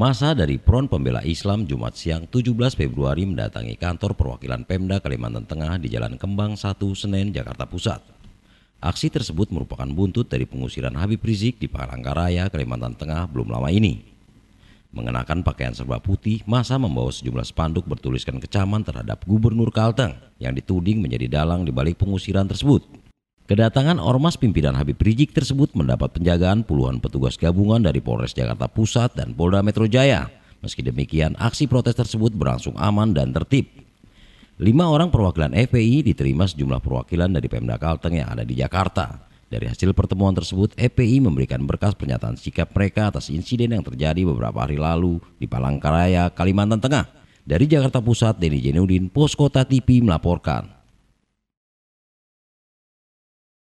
Masa dari Front Pembela Islam Jumat siang 17 Februari mendatangi kantor perwakilan Pemda Kalimantan Tengah di Jalan Kembang 1 Senen, Jakarta Pusat. Aksi tersebut merupakan buntut dari pengusiran Habib Rizik di Palangkaraya, Kalimantan Tengah belum lama ini. Mengenakan pakaian serba putih, masa membawa sejumlah spanduk bertuliskan kecaman terhadap Gubernur Kalteng yang dituding menjadi dalang di balik pengusiran tersebut. Kedatangan ormas pimpinan Habib Rizik tersebut mendapat penjagaan puluhan petugas gabungan dari Polres Jakarta Pusat dan Polda Metro Jaya. Meski demikian, aksi protes tersebut berlangsung aman dan tertib. Lima orang perwakilan FPI diterima sejumlah perwakilan dari Pemda Kalteng yang ada di Jakarta. Dari hasil pertemuan tersebut, FPI memberikan berkas pernyataan sikap mereka atas insiden yang terjadi beberapa hari lalu di Palangkaraya, Kalimantan Tengah. Dari Jakarta Pusat, Denny Jenudin, Poskota TV melaporkan.